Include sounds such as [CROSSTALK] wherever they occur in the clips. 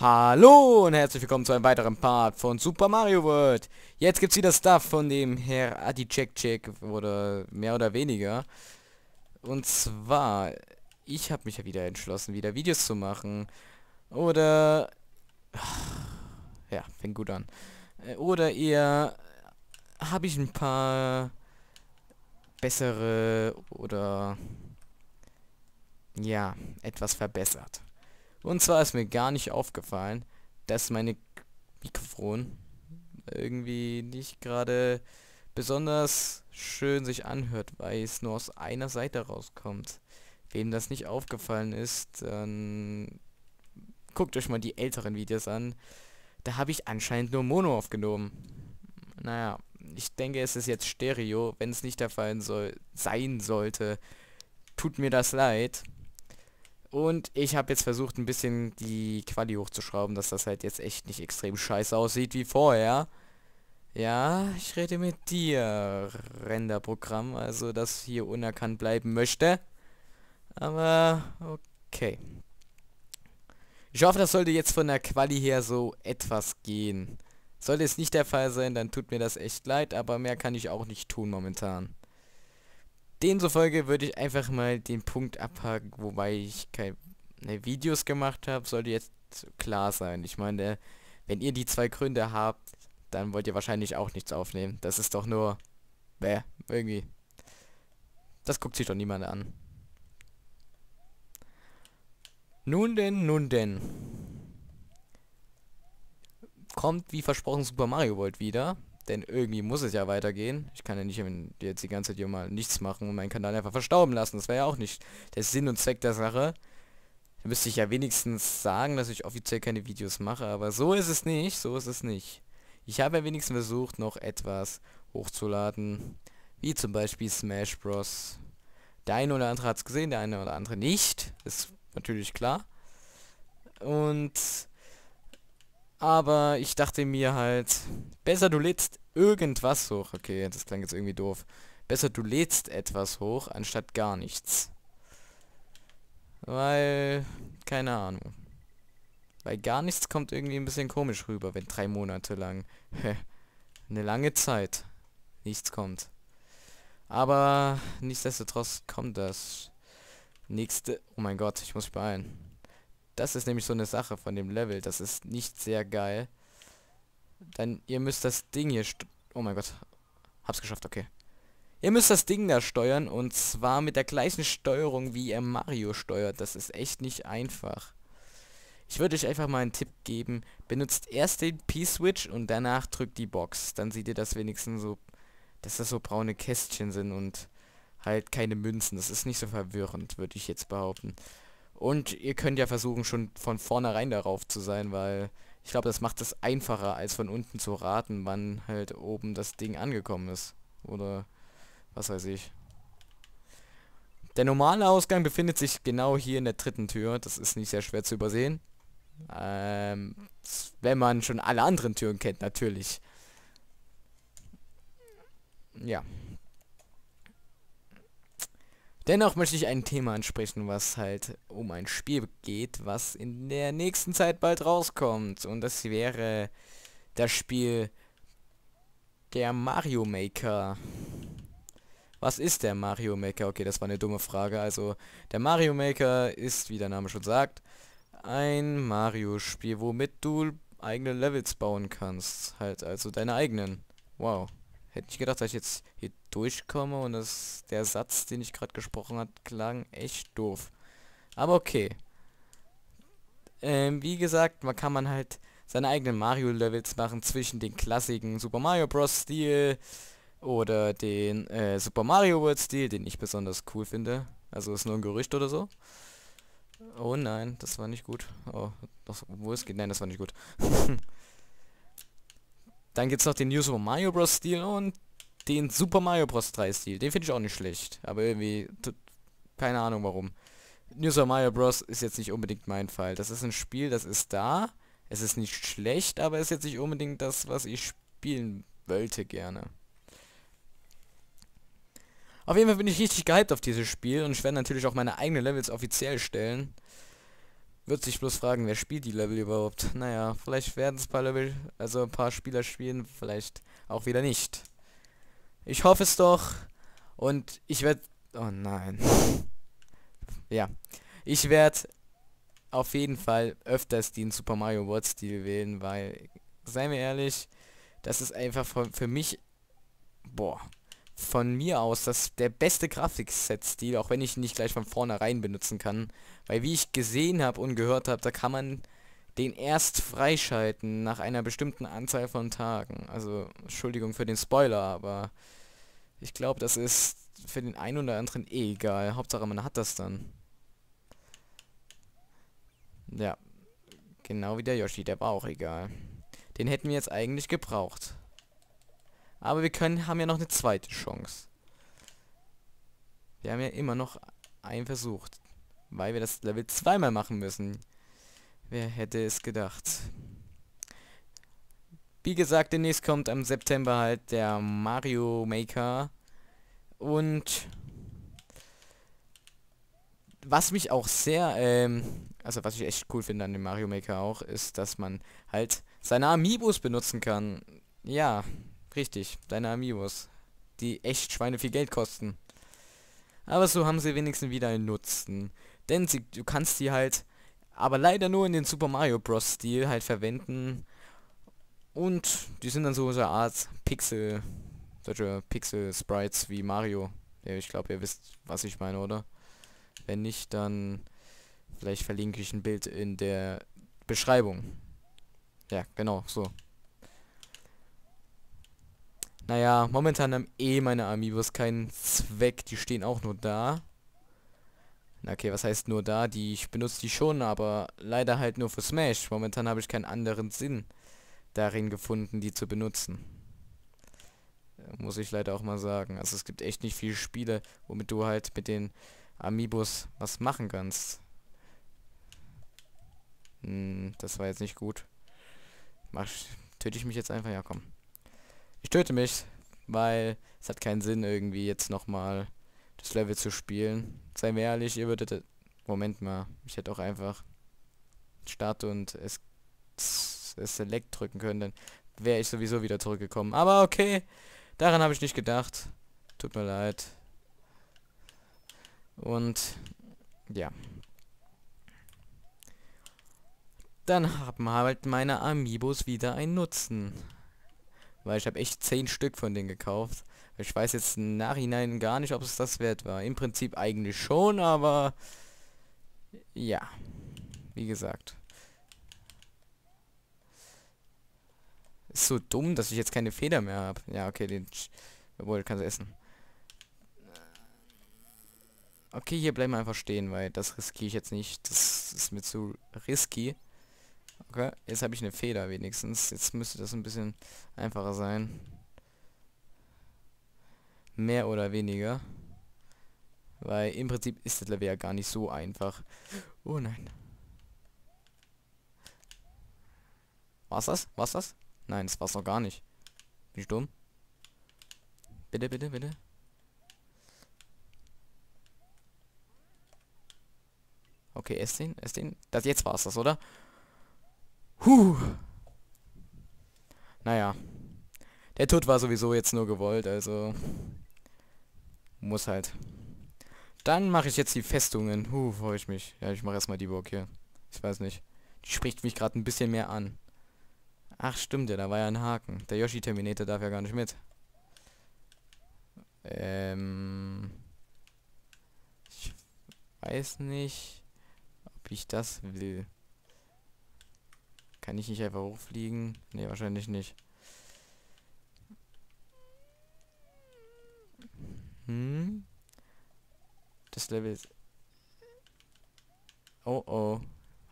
Hallo und herzlich willkommen zu einem weiteren Part von Super Mario World. Jetzt gibt's wieder Stuff von dem Herr Adi Check Check oder mehr oder weniger. Und zwar, ich habe mich ja wieder entschlossen, wieder Videos zu machen. Oder... [SIGHS] Ja, fängt gut an. Äh, oder eher habe ich ein paar bessere oder... Ja, etwas verbessert. Und zwar ist mir gar nicht aufgefallen, dass meine Mikrofon irgendwie nicht gerade besonders schön sich anhört, weil es nur aus einer Seite rauskommt. Wem das nicht aufgefallen ist, dann guckt euch mal die älteren Videos an. Da habe ich anscheinend nur Mono aufgenommen. Naja, ich denke, es ist jetzt Stereo. Wenn es nicht der Fall soll, sein sollte, tut mir das leid. Und ich habe jetzt versucht, ein bisschen die Quali hochzuschrauben, dass das halt jetzt echt nicht extrem scheiße aussieht wie vorher. Ja, ich rede mit dir, Renderprogramm, also das hier unerkannt bleiben möchte. Aber okay. Ich hoffe, das sollte jetzt von der Quali her so etwas gehen. Sollte es nicht der Fall sein, dann tut mir das echt leid, aber mehr kann ich auch nicht tun momentan demzufolge würde ich einfach mal den Punkt abhaken, wobei ich keine ne, Videos gemacht habe, sollte jetzt klar sein. Ich meine, wenn ihr die zwei Gründe habt, dann wollt ihr wahrscheinlich auch nichts aufnehmen. Das ist doch nur... Bäh, irgendwie. Das guckt sich doch niemand an. Nun denn, nun denn. Kommt wie versprochen Super Mario World wieder. Denn irgendwie muss es ja weitergehen. Ich kann ja nicht jetzt die ganze Zeit hier mal nichts machen und meinen Kanal einfach verstauben lassen. Das wäre ja auch nicht der Sinn und Zweck der Sache. Da müsste ich ja wenigstens sagen, dass ich offiziell keine Videos mache. Aber so ist es nicht. So ist es nicht. Ich habe ja wenigstens versucht, noch etwas hochzuladen. Wie zum Beispiel Smash Bros. Der eine oder andere hat es gesehen, der eine oder andere nicht. Ist natürlich klar. Und aber ich dachte mir halt, besser du lädst irgendwas hoch. Okay, das klingt jetzt irgendwie doof. Besser du lädst etwas hoch, anstatt gar nichts. Weil, keine Ahnung. Weil gar nichts kommt irgendwie ein bisschen komisch rüber, wenn drei Monate lang. Eine lange Zeit. Nichts kommt. Aber nichtsdestotrotz kommt das nächste... Oh mein Gott, ich muss mich beeilen. Das ist nämlich so eine Sache von dem Level. Das ist nicht sehr geil. Dann, ihr müsst das Ding hier... Oh mein Gott. Hab's geschafft, okay. Ihr müsst das Ding da steuern und zwar mit der gleichen Steuerung, wie ihr Mario steuert. Das ist echt nicht einfach. Ich würde euch einfach mal einen Tipp geben. Benutzt erst den P-Switch und danach drückt die Box. Dann seht ihr das wenigstens so, dass das so braune Kästchen sind und halt keine Münzen. Das ist nicht so verwirrend, würde ich jetzt behaupten. Und ihr könnt ja versuchen, schon von vornherein darauf zu sein, weil ich glaube, das macht es einfacher, als von unten zu raten, wann halt oben das Ding angekommen ist. Oder was weiß ich. Der normale Ausgang befindet sich genau hier in der dritten Tür. Das ist nicht sehr schwer zu übersehen. Ähm, wenn man schon alle anderen Türen kennt, natürlich. Ja. Dennoch möchte ich ein Thema ansprechen, was halt um ein Spiel geht, was in der nächsten Zeit bald rauskommt. Und das wäre das Spiel der Mario Maker. Was ist der Mario Maker? Okay, das war eine dumme Frage. Also, der Mario Maker ist, wie der Name schon sagt, ein Mario-Spiel, womit du eigene Levels bauen kannst. Halt, also deine eigenen. Wow. Hätte ich gedacht, dass ich jetzt hier durchkomme und dass der Satz, den ich gerade gesprochen hat, klang echt doof. Aber okay. Ähm, wie gesagt, man kann man halt seine eigenen Mario-Levels machen zwischen den klassischen Super Mario Bros. Stil oder den äh, Super Mario World Stil, den ich besonders cool finde. Also ist nur ein Gerücht oder so. Oh nein, das war nicht gut. Oh, doch, wo es geht? Nein, das war nicht gut. [LAUGHS] Dann gibt es noch den New Super Mario Bros. Stil und den Super Mario Bros. 3 Stil. Den finde ich auch nicht schlecht. Aber irgendwie, keine Ahnung warum. New Super Mario Bros. ist jetzt nicht unbedingt mein Fall. Das ist ein Spiel, das ist da. Es ist nicht schlecht, aber es ist jetzt nicht unbedingt das, was ich spielen wollte gerne. Auf jeden Fall bin ich richtig gehypt auf dieses Spiel und ich werde natürlich auch meine eigenen Levels offiziell stellen. Wird sich bloß fragen, wer spielt die Level überhaupt? Naja, vielleicht werden es ein paar Level, also ein paar Spieler spielen, vielleicht auch wieder nicht. Ich hoffe es doch. Und ich werde... Oh nein. [LAUGHS] ja. Ich werde auf jeden Fall öfters den Super Mario World Stil wählen, weil, seien wir ehrlich, das ist einfach für mich... Boah von mir aus das der beste Grafikset-Stil, auch wenn ich ihn nicht gleich von vornherein benutzen kann. Weil wie ich gesehen habe und gehört habe, da kann man den erst freischalten nach einer bestimmten Anzahl von Tagen. Also Entschuldigung für den Spoiler, aber ich glaube, das ist für den einen oder anderen eh egal. Hauptsache man hat das dann. Ja, genau wie der Yoshi, der war auch egal. Den hätten wir jetzt eigentlich gebraucht. Aber wir können, haben ja noch eine zweite Chance. Wir haben ja immer noch einen versucht. Weil wir das Level zweimal machen müssen. Wer hätte es gedacht? Wie gesagt, demnächst kommt am September halt der Mario Maker. Und was mich auch sehr, ähm, also was ich echt cool finde an dem Mario Maker auch, ist, dass man halt seine Amiibos benutzen kann. Ja, Richtig, deine Amiibos. Die echt Schweine viel Geld kosten. Aber so haben sie wenigstens wieder einen Nutzen. Denn sie, du kannst die halt, aber leider nur in den Super Mario Bros. Stil halt verwenden. Und die sind dann so eine Art Pixel, solche Pixel-Sprites wie Mario. Ja, ich glaube, ihr wisst, was ich meine, oder? Wenn nicht, dann vielleicht verlinke ich ein Bild in der Beschreibung. Ja, genau, so. Naja, momentan haben eh meine Amiibos keinen Zweck. Die stehen auch nur da. okay, was heißt nur da? Die, ich benutze die schon, aber leider halt nur für Smash. Momentan habe ich keinen anderen Sinn darin gefunden, die zu benutzen. Äh, muss ich leider auch mal sagen. Also es gibt echt nicht viele Spiele, womit du halt mit den Amiibos was machen kannst. Hm, das war jetzt nicht gut. Mach, töte ich mich jetzt einfach? Ja, komm. Ich töte mich, weil es hat keinen Sinn, irgendwie jetzt nochmal das Level zu spielen. Sei mir ehrlich, ihr würdet... Moment mal, ich hätte auch einfach Start und es, es Select drücken können, dann wäre ich sowieso wieder zurückgekommen. Aber okay, daran habe ich nicht gedacht. Tut mir leid. Und ja. Dann haben halt meine Amiibos wieder einen Nutzen. Weil ich habe echt zehn Stück von denen gekauft. Ich weiß jetzt im Nachhinein gar nicht, ob es das wert war. Im Prinzip eigentlich schon, aber... Ja. Wie gesagt. Ist so dumm, dass ich jetzt keine Feder mehr habe. Ja, okay, den... Jawohl, kann du essen. Okay, hier bleiben wir einfach stehen, weil das riskiere ich jetzt nicht. Das ist mir zu risky. Okay, jetzt habe ich eine Feder wenigstens. Jetzt müsste das ein bisschen einfacher sein. Mehr oder weniger. Weil im Prinzip ist das Level ja gar nicht so einfach. Oh nein. War's das? War's das? Nein, das war's noch gar nicht. Bin ich dumm? Bitte, bitte, bitte. Okay, ess den, ess den. Das, jetzt war's das, oder? Huh. Naja. Der Tod war sowieso jetzt nur gewollt, also... Muss halt. Dann mache ich jetzt die Festungen. Huh, freue ich mich. Ja, ich mache erstmal die Burg hier. Ich weiß nicht. Die spricht mich gerade ein bisschen mehr an. Ach stimmt, ja, da war ja ein Haken. Der Yoshi-Terminator darf ja gar nicht mit. Ähm... Ich weiß nicht, ob ich das will. Kann ich nicht einfach hochfliegen? Ne, wahrscheinlich nicht. Hm. Das Level ist... Oh oh.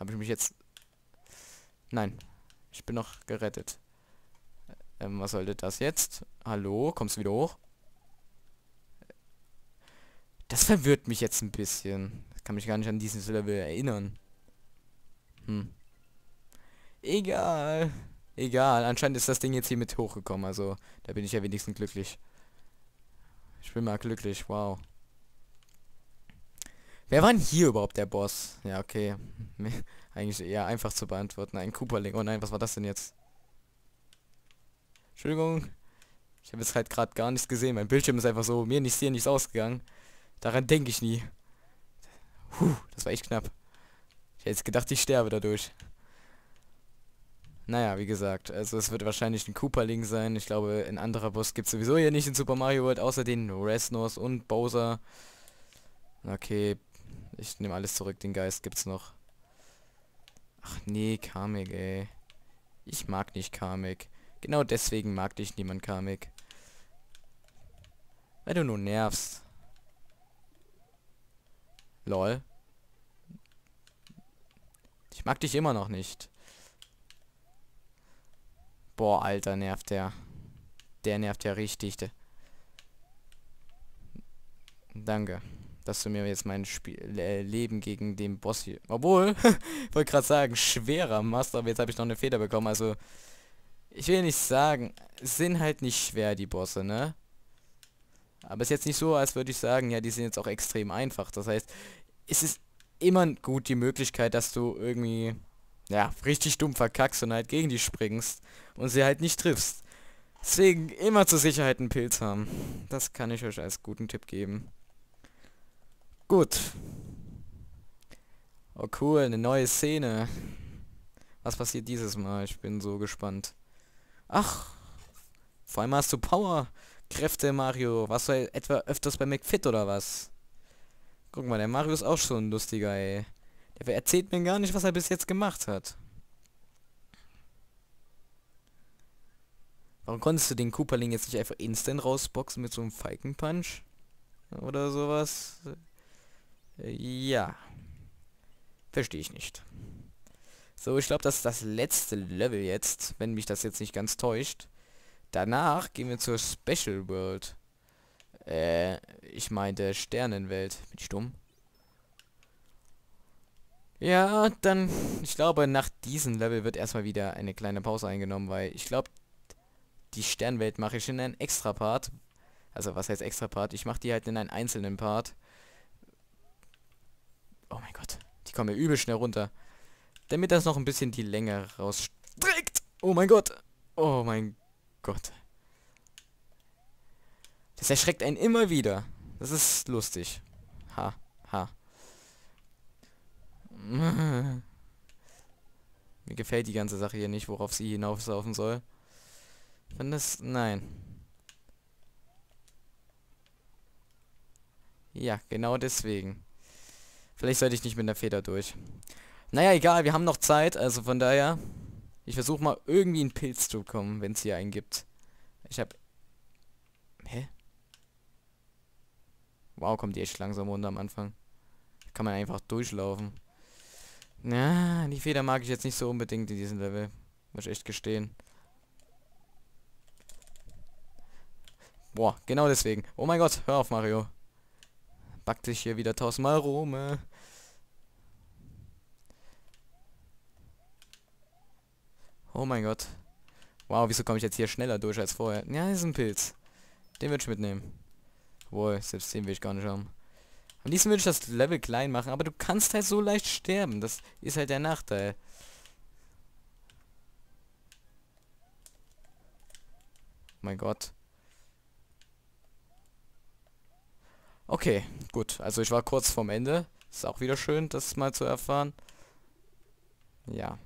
Habe ich mich jetzt... Nein. Ich bin noch gerettet. Ähm, was sollte das jetzt? Hallo? Kommst du wieder hoch? Das verwirrt mich jetzt ein bisschen. Ich kann mich gar nicht an dieses Level erinnern. Hm. Egal. Egal. Anscheinend ist das Ding jetzt hier mit hochgekommen. Also, da bin ich ja wenigstens glücklich. Ich bin mal glücklich. Wow. Wer war denn hier überhaupt der Boss? Ja, okay. [LAUGHS] Eigentlich eher einfach zu beantworten. Ein Cooperling. Oh nein, was war das denn jetzt? Entschuldigung. Ich habe jetzt halt gerade gar nichts gesehen. Mein Bildschirm ist einfach so. Mir nichts hier, nichts ausgegangen. Daran denke ich nie. Puh, das war echt knapp. Ich hätte jetzt gedacht, ich sterbe dadurch. Naja, wie gesagt, also es wird wahrscheinlich ein Cooper link sein. Ich glaube, ein anderer Boss gibt es sowieso hier nicht in Super Mario World, außer den Resnors und Bowser. Okay, ich nehme alles zurück, den Geist gibt's noch. Ach nee, Kamek, ey. Ich mag nicht Kamek. Genau deswegen mag dich niemand, Kamek. Weil du nur nervst. Lol. Ich mag dich immer noch nicht. Boah, Alter, nervt der. Der nervt ja richtig. Der. Danke, dass du mir jetzt mein Spiel äh, Leben gegen den Boss hier... Obwohl, [LAUGHS] wollte gerade sagen, schwerer Master, aber jetzt habe ich noch eine Feder bekommen, also... Ich will nicht sagen, sind halt nicht schwer, die Bosse, ne? Aber es ist jetzt nicht so, als würde ich sagen, ja, die sind jetzt auch extrem einfach. Das heißt, es ist immer gut die Möglichkeit, dass du irgendwie ja, richtig dumm verkackst und halt gegen die springst und sie halt nicht triffst. Deswegen immer zur Sicherheit einen Pilz haben. Das kann ich euch als guten Tipp geben. Gut. Oh cool, eine neue Szene. Was passiert dieses Mal? Ich bin so gespannt. Ach, vor allem hast du Power-Kräfte, Mario. Warst du etwa öfters bei McFit oder was? Guck mal, der Mario ist auch schon ein lustiger, ey. Der erzählt mir gar nicht, was er bis jetzt gemacht hat. Warum konntest du den Cooperling jetzt nicht einfach instant rausboxen mit so einem Falkenpunch? Oder sowas? Ja. Verstehe ich nicht. So, ich glaube, das ist das letzte Level jetzt, wenn mich das jetzt nicht ganz täuscht. Danach gehen wir zur Special World. Äh, ich meine der Sternenwelt. Bin ich dumm? Ja, dann, ich glaube, nach diesem Level wird erstmal wieder eine kleine Pause eingenommen, weil ich glaube, die Sternwelt mache ich in einen extra Part. Also, was heißt extra Part? Ich mache die halt in einen einzelnen Part. Oh mein Gott, die kommen ja übel schnell runter. Damit das noch ein bisschen die Länge rausstreckt. Oh mein Gott. Oh mein Gott. Das erschreckt einen immer wieder. Das ist lustig. Mir gefällt die ganze Sache hier nicht, worauf sie hinauslaufen soll. Wenn das... Nein. Ja, genau deswegen. Vielleicht sollte ich nicht mit der Feder durch. Naja, egal, wir haben noch Zeit, also von daher... Ich versuche mal irgendwie einen Pilz zu bekommen, wenn es hier einen gibt. Ich habe... Hä? Wow, kommt die echt langsam runter am Anfang. kann man einfach durchlaufen. Na, die Feder mag ich jetzt nicht so unbedingt in diesem Level. Muss ich echt gestehen. Boah, genau deswegen. Oh mein Gott, hör auf, Mario. Back dich hier wieder tausendmal rum. Äh. Oh mein Gott. Wow, wieso komme ich jetzt hier schneller durch als vorher? Ja, ist ein Pilz. Den würde ich mitnehmen. Wohl, selbst den will ich gar nicht haben. Am liebsten würde ich das Level klein machen, aber du kannst halt so leicht sterben. Das ist halt der Nachteil. mein Gott. Okay, gut. Also ich war kurz vorm Ende. Ist auch wieder schön, das mal zu erfahren. Ja.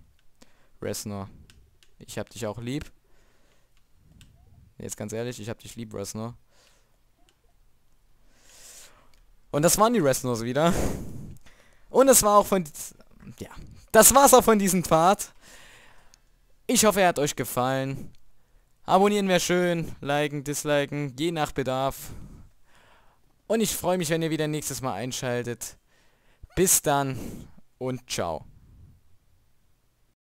Resnor. Ich hab dich auch lieb. Jetzt ganz ehrlich, ich hab dich lieb, Resnor. Und das waren die Restlos wieder. Und das war auch von... Ja. Das war's auch von diesem Part. Ich hoffe, er hat euch gefallen. Abonnieren wäre schön. Liken, disliken, je nach Bedarf. Und ich freue mich, wenn ihr wieder nächstes Mal einschaltet. Bis dann und ciao.